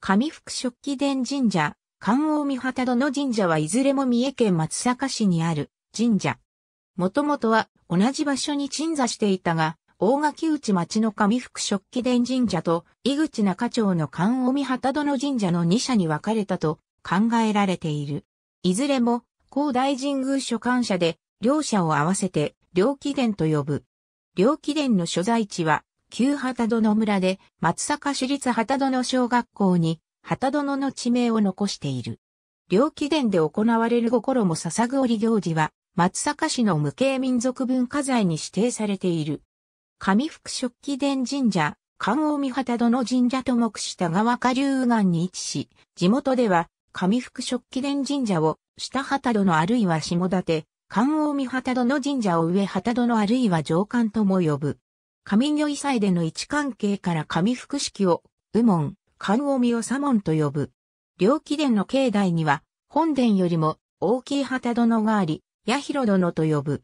上福食器殿神社、関王御旗殿神社はいずれも三重県松阪市にある神社。もともとは同じ場所に鎮座していたが、大垣内町の上福食器殿神社と井口中町の関王御旗殿神社の2社に分かれたと考えられている。いずれも、高大神宮所管者で、両社を合わせて、両紀殿と呼ぶ。両紀殿の所在地は、旧旗殿村で松阪市立旗殿小学校に旗殿の地名を残している。両紀殿で行われる心も捧ぐ織行事は松阪市の無形民族文化財に指定されている。上福食器殿神社、関王美旗殿神社と目した川下流岸に位置し、地元では上福食器殿神社を下旗殿あるいは下て、関王美旗殿神社を上旗殿あるいは上官とも呼ぶ。上女意祭での位置関係から神福式を、右門、神尾みを左門と呼ぶ。両貴殿の境内には、本殿よりも大きい旗殿があり、八広殿と呼ぶ。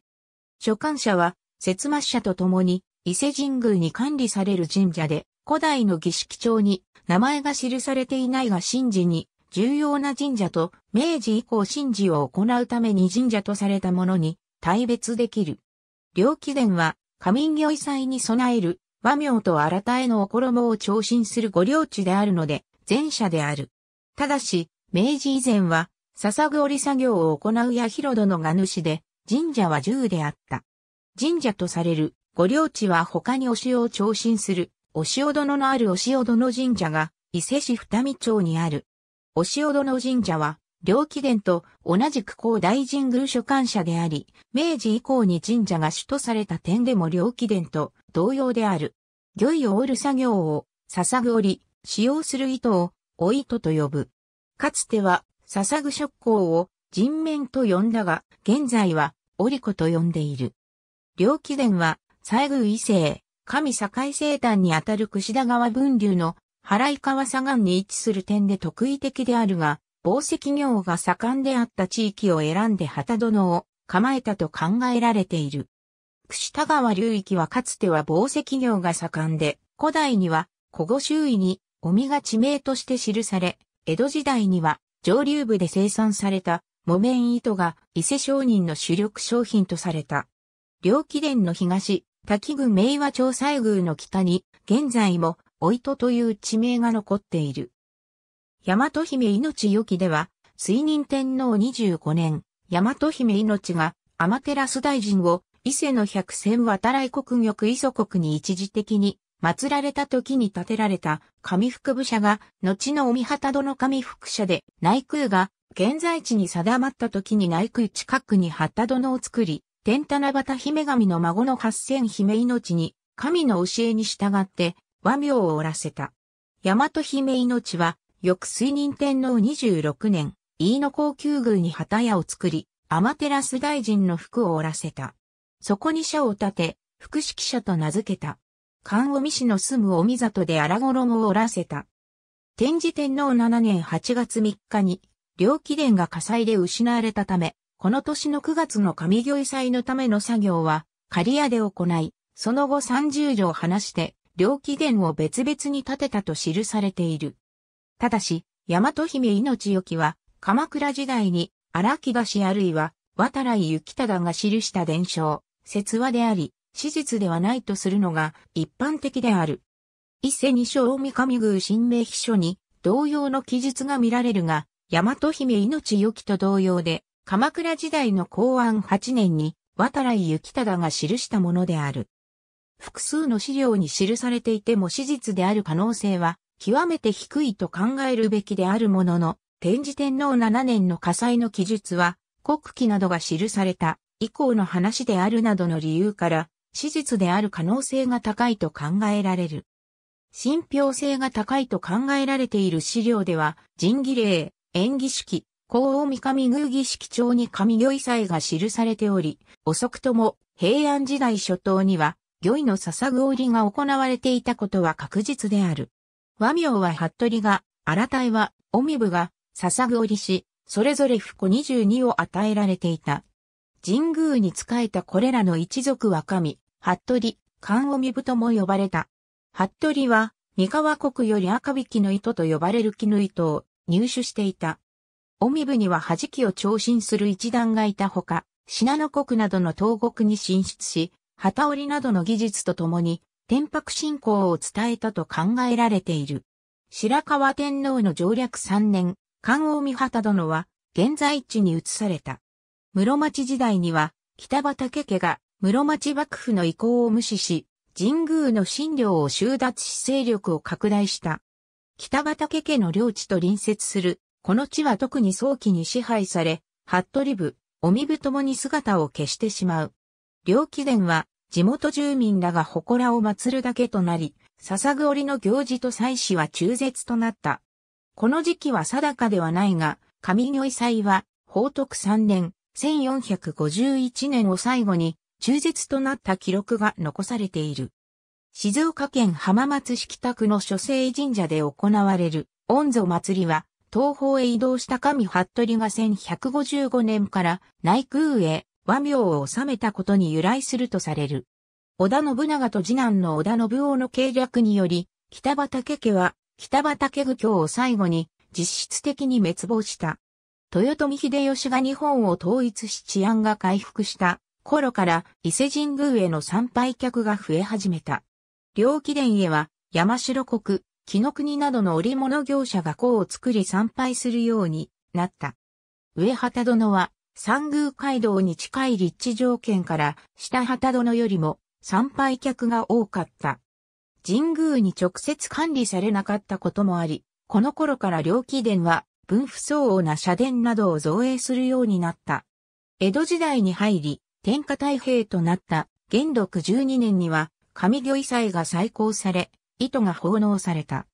所管者は、節末者と共に、伊勢神宮に管理される神社で、古代の儀式帳に名前が記されていないが神事に重要な神社と明治以降神事を行うために神社とされたものに大別できる。両貴殿は神業異祭に備える、和名と新たへの衣を調身する御領地であるので、前者である。ただし、明治以前は、笹ぐ織作業を行う八広殿が主で、神社は十であった。神社とされる、御領地は他にお塩を調身する、お塩殿のあるお塩殿神社が、伊勢市二見町にある。お塩殿神社は、両紀元と同じく高大神宮所管者であり、明治以降に神社が主とされた点でも両紀元と同様である。魚意を織る作業を、捧ぐ織り、使用する糸を、お糸と呼ぶ。かつては、捧ぐ職工を人面と呼んだが、現在は、織子と呼んでいる。両紀元は、西宮異性、神境生誕にあたる櫛田川分流の、払川左岸に位置する点で特異的であるが、紡績業が盛んであった地域を選んで旗殿を構えたと考えられている。串田川流域はかつては紡績業が盛んで、古代には古語周囲に尾身が地名として記され、江戸時代には上流部で生産された木綿糸が伊勢商人の主力商品とされた。両貴殿の東、滝郡明和町西宮の北に、現在も、お糸という地名が残っている。大和姫命よきでは、水任天皇25年、大和姫命が、天照大臣を、伊勢の百戦渡来国玉磯国に一時的に、祀られた時に建てられた、上福部社が、後の御旗殿上福社で、内宮が、現在地に定まった時に内宮近くに旗殿を作り、天七畑姫神の孫の八千姫命に、神の教えに従って、和名を折らせた。大和姫命は、翌水任天皇26年、飯野高級宮に旗屋を作り、アマテラス大臣の服を折らせた。そこに社を立て、副指揮者と名付けた。関尾美氏の住む尾美里で荒衣を折らせた。天智天皇7年8月3日に、両貴殿が火災で失われたため、この年の9月の上行祭のための作業は、刈屋で行い、その後30条離して、両貴殿を別々に建てたと記されている。ただし、大和姫命よきは、鎌倉時代に、荒木橋あるいは、渡来幸忠が記した伝承、説話であり、史実ではないとするのが一般的である。伊勢二章三上宮神明秘書に同様の記述が見られるが、大和姫命よきと同様で、鎌倉時代の公安8年に渡来幸忠が記したものである。複数の資料に記されていても史実である可能性は極めて低いと考えるべきであるものの、天智天皇7年の火災の記述は、国記などが記された以降の話であるなどの理由から、史実である可能性が高いと考えられる。信憑性が高いと考えられている資料では、人儀礼、演儀式、皇王三上宮儀式帳に神御遺祭が記されており、遅くとも平安時代初頭には、御意の捧ぐ折が行われていたことは確実である。和名は服部が、荒体は、み部が、捧ぐりし、それぞれ不二22を与えられていた。神宮に仕えたこれらの一族は神、服部、おみ部とも呼ばれた。服部は、三河国より赤引きの糸と呼ばれる木の糸を入手していた。み部には弾きを長身する一団がいたほか、信濃国などの東国に進出し、旗織りなどの技術とともに、天白信仰を伝えたと考えられている。白河天皇の上略3年、関王三畑殿は現在地に移された。室町時代には北畠家が室町幕府の意向を無視し、神宮の神領を収奪し勢力を拡大した。北畠家の領地と隣接する、この地は特に早期に支配され、服部部、お身部ともに姿を消してしまう。両貴殿は地元住民らが祠を祀るだけとなり、笹ぐ織の行事と祭祀は中絶となった。この時期は定かではないが、上御祭は、宝徳3年、1451年を最後に、中絶となった記録が残されている。静岡県浜松市北区の諸聖神社で行われる、御祖祭りは、東方へ移動した神服部が1155年から内宮へ、和名を治めたことに由来するとされる。織田信長と次男の織田信夫の計略により、北畠家は北畠具京を最後に実質的に滅亡した。豊臣秀吉が日本を統一し治安が回復した頃から伊勢神宮への参拝客が増え始めた。両貴殿へは山城国、木の国などの織物業者が功を作り参拝するようになった。上畑殿は三宮街道に近い立地条件から下旗殿よりも参拝客が多かった。神宮に直接管理されなかったこともあり、この頃から両貴殿は分不相応な社殿などを造営するようになった。江戸時代に入り、天下太平となった元禄12年には上御遺祭が再興され、糸が奉納された。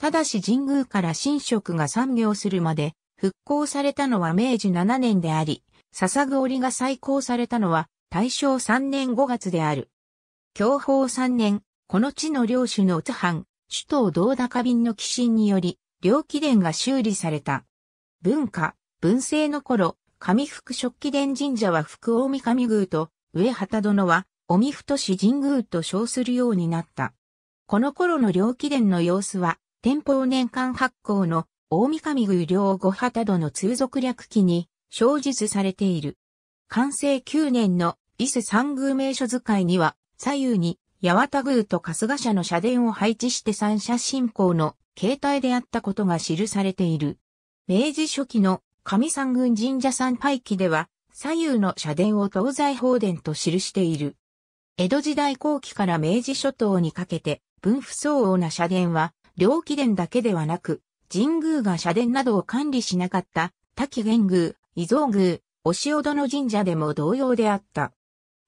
ただし神宮から神職が参業するまで復興されたのは明治7年であり、笹具織が再興されたのは大正3年5月である。享保3年、この地の領主の津藩、首都道高便の寄進により、両貴殿が修理された。文化、文政の頃、上福食器殿神社は福大神宮と、上畑殿は、おみふとし神宮と称するようになった。この頃の両貴殿の様子は、天保年間発行の大神宮両五旗戸の通俗略記に、小述されている。完成9年の伊勢三宮名所図解には、左右に八幡宮と春日社の社殿を配置して三社信仰の形態であったことが記されている。明治初期の上三軍神社参拝記では、左右の社殿を東西方殿と記している。江戸時代後期から明治初頭にかけて、分不相応な社殿は、両貴殿だけではなく、神宮が社殿などを管理しなかった、滝玄宮、伊蔵宮、押尾の神社でも同様であった。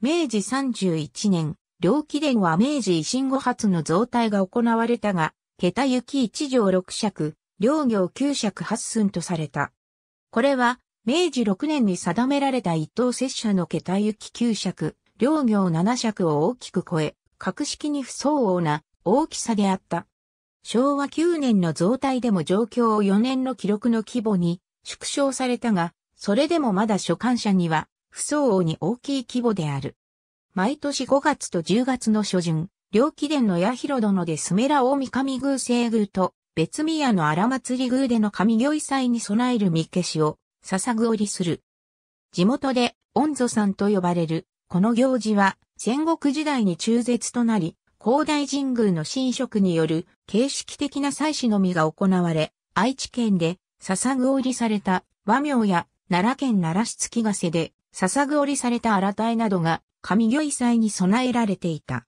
明治31年、両貴殿は明治維新後初の造体が行われたが、桁行き一条六尺、両行九尺八寸とされた。これは、明治6年に定められた一等摂者の桁行き九尺、両行七尺を大きく超え、格式に不相応な大きさであった。昭和9年の増大でも状況を4年の記録の規模に縮小されたが、それでもまだ所管者には不相応に大きい規模である。毎年5月と10月の初旬、両貴殿の八広殿でスメラ大神宮聖宮と別宮の荒祭り宮での神行祭に備える見消しを捧ぐおりする。地元で御祖さんと呼ばれる、この行事は戦国時代に中絶となり、広大神宮の神職による形式的な祭祀のみが行われ、愛知県で笹ぐりされた和名や奈良県奈良市月ヶ瀬で笹ぐりされた荒絵などが上御祭に備えられていた。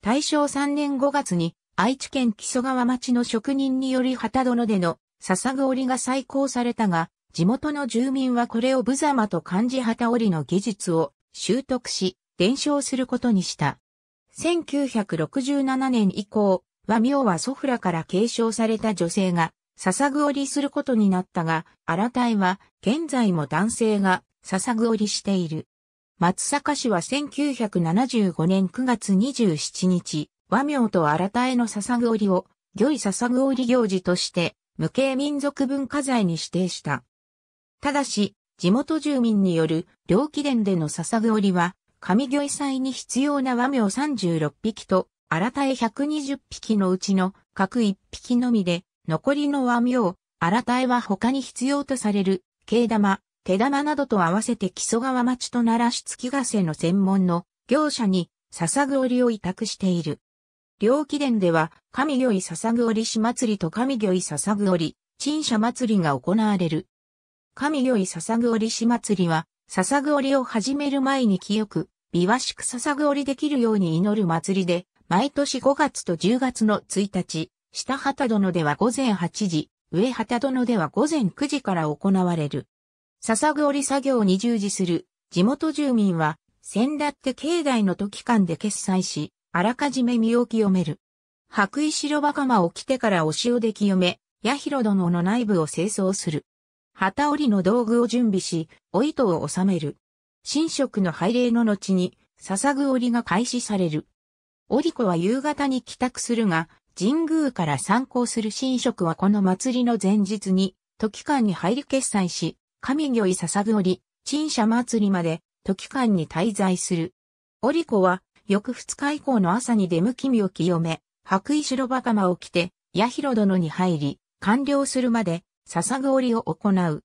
大正3年5月に愛知県木曽川町の職人により旗殿での笹ぐりが再興されたが、地元の住民はこれを無様と漢字旗織りの技術を習得し、伝承することにした。1967年以降、和名はソフラから継承された女性が、笹ぐ織りすることになったが、新隊は現在も男性が笹ぐ織りしている。松阪市は1975年9月27日、和名と新隊の笹ぐ織りを、御意笹ぐ織り行事として、無形民族文化財に指定した。ただし、地元住民による、両記殿での笹ぐ織りは、神魚祭に必要な和名36匹と、新たえ120匹のうちの各1匹のみで、残りの和名、新たえは他に必要とされる、軽玉、手玉などと合わせて木曽川町と奈らし月ヶ瀬の専門の業者に笹ぐ織を委託している。両貴殿では、神魚い笹ぐ織市祭りと神魚い笹ぐ織、陳謝祭りが行われる。神魚い笹ぐ織市祭りは、笹ぐ織を始める前に清く、美和しくささぐできるように祈る祭りで、毎年5月と10月の1日、下旗殿では午前8時、上旗殿では午前9時から行われる。笹ぐり作業に従事する地元住民は、先立って境内の時間で決済し、あらかじめ身を清める。白衣白袴を着てからお塩で清め、八広殿の内部を清掃する。旗織りの道具を準備し、お糸を収める。神職の拝礼の後に、捧ぐりが開始される。織子は夕方に帰宅するが、神宮から参考する神職はこの祭りの前日に、時間に入り決済し、神御い捧ぐり、陳謝祭りまで、時間に滞在する。織子は、翌二日以降の朝に出向き身を清め、白衣白袴を着て、八広殿に入り、完了するまで、捧ぐりを行う。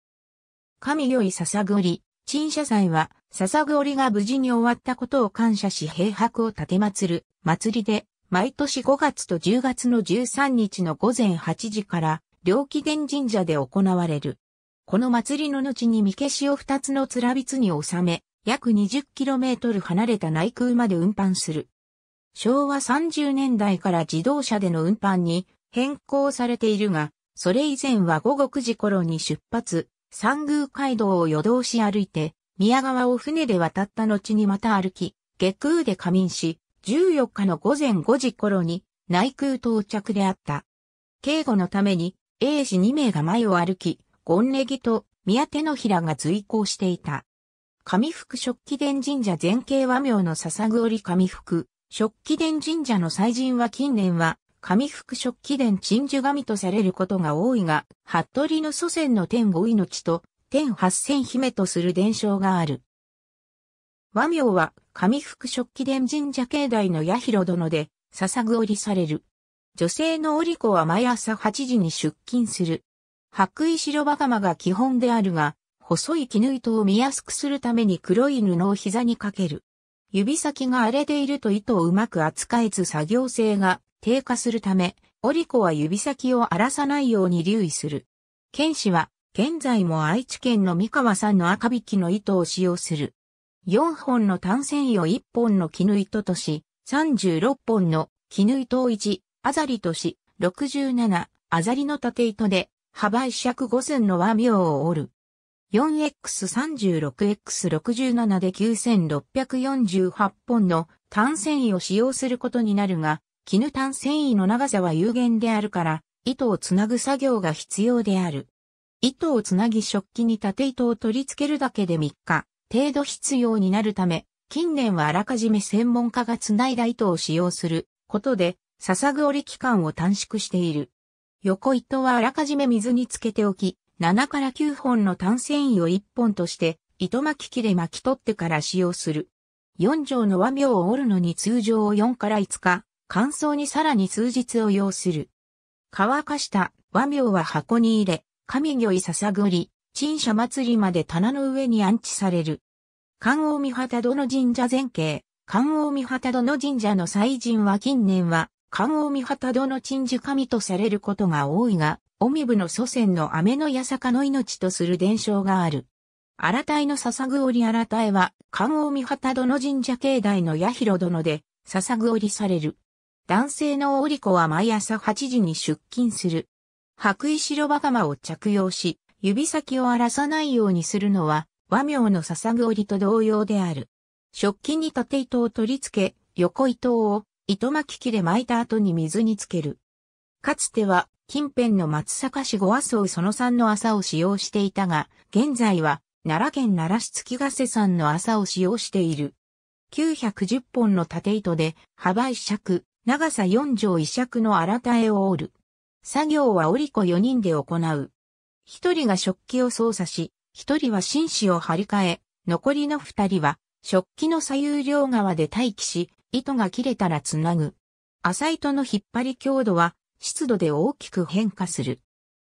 神より捧ぐり。陳謝祭は、笹織が無事に終わったことを感謝し平白を立て祭る祭りで、毎年5月と10月の13日の午前8時から、両紀元神社で行われる。この祭りの後に三毛しを2つのつらびつに収め、約 20km 離れた内空まで運搬する。昭和30年代から自動車での運搬に変更されているが、それ以前は午後9時頃に出発、三宮街道を夜通し歩いて、宮川を船で渡った後にまた歩き、下空で仮眠し、14日の午前5時頃に内空到着であった。警護のために、英氏2名が前を歩き、ゴンネギと宮手の平が随行していた。上福食器殿神社前景和名の笹栗上福、食器殿神社の祭神は近年は神福食器殿鎮守神とされることが多いが、服部の祖先の天五命と天八千姫とする伝承がある。和名は神福食器殿神社境内の八広殿で捧ぐ折りされる。女性の織子は毎朝8時に出勤する。白衣白バカマが基本であるが、細い絹糸を見やすくするために黒い布を膝にかける。指先が荒れていると糸をうまく扱えず作業性が低下するため、オリコは指先を荒らさないように留意する。剣士は、現在も愛知県の三河さんの赤引きの糸を使用する。4本の単線糸1本の絹糸とし、36本の絹糸を1、あざりとし、67、あざりの縦糸で、幅一尺五寸の和妙を折る。4x36x67 で9648本の単線糸を使用することになるが、絹炭繊維の長さは有限であるから、糸をつなぐ作業が必要である。糸をつなぎ食器に縦糸を取り付けるだけで3日程度必要になるため、近年はあらかじめ専門家がつないだ糸を使用することで、捧ぐ折り期間を短縮している。横糸はあらかじめ水につけておき、7から9本の単繊維を1本として、糸巻き機で巻き取ってから使用する。4畳の和名を折るのに通常4から5日乾燥にさらに数日を要する。乾かした和名は箱に入れ、神魚いささぐり、陳謝祭りまで棚の上に安置される。観王御旗殿神社前景、観王御旗殿神社の祭神は近年は、観王御旗殿鎮守神とされることが多いが、おみぶの祖先の雨の八坂の命とする伝承がある。新いの笹ぐおり新いは、観王御旗殿神社境内の八広殿で、笹ぐおりされる。男性のオリコは毎朝8時に出勤する。白衣白バカマを着用し、指先を荒らさないようにするのは、和名の捧ぐ織と同様である。食器に縦糸を取り付け、横糸を糸巻き機で巻いた後に水につける。かつては、近辺の松阪市五和荘その3の朝を使用していたが、現在は、奈良県奈良市月ヶ瀬産の朝を使用している。910本の縦糸で、幅一尺、長さ4畳一尺の荒田絵を織る。作業は織子4人で行う。1人が食器を操作し、1人は紳士を張り替え、残りの2人は食器の左右両側で待機し、糸が切れたらつなぐ。浅糸の引っ張り強度は湿度で大きく変化する。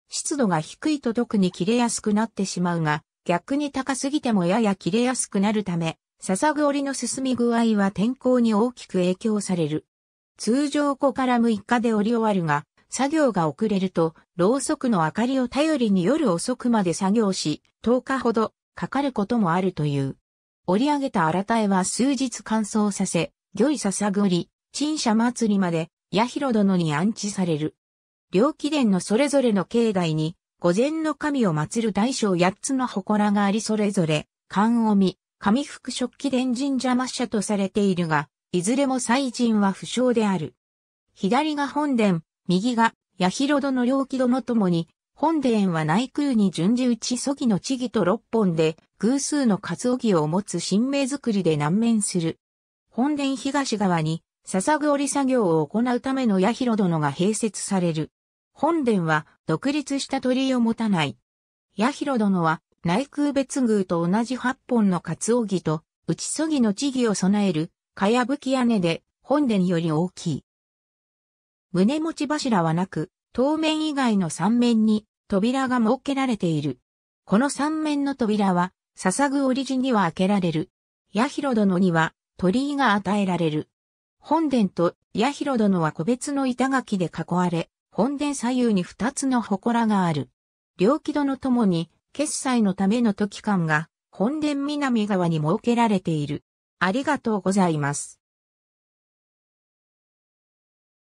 湿度が低いと特に切れやすくなってしまうが、逆に高すぎてもやや切れやすくなるため、笹ぐ織りの進み具合は天候に大きく影響される。通常5から6日で折り終わるが、作業が遅れると、ろうそくの明かりを頼りに夜遅くまで作業し、10日ほどかかることもあるという。折り上げた荒田絵は数日乾燥させ、魚いささぐり、陳謝祭りまで、八広殿に安置される。両貴殿のそれぞれの境内に、御前の神を祀る大小八つの祠がありそれぞれ、観を見、神福食器殿神社抹社とされているが、いずれも祭神は不詳である。左が本殿、右が八広殿両木殿ともに、本殿は内宮に順次打ちそぎの地儀と六本で、偶数の活荻を持つ神明作りで難面する。本殿東側に、笹ぐ織作業を行うための八広殿が併設される。本殿は独立した鳥居を持たない。八広殿は内宮別宮と同じ八本の活荻と、打ちそぎの地儀を備えるかやぶき屋根で、本殿より大きい。胸持ち柱はなく、当面以外の三面に扉が設けられている。この三面の扉は、捧ぐ折地には開けられる。八広殿には鳥居が与えられる。本殿と八広殿は個別の板垣で囲われ、本殿左右に二つの祠がある。両木殿のともに、決済のための時間が、本殿南側に設けられている。ありがとうございます。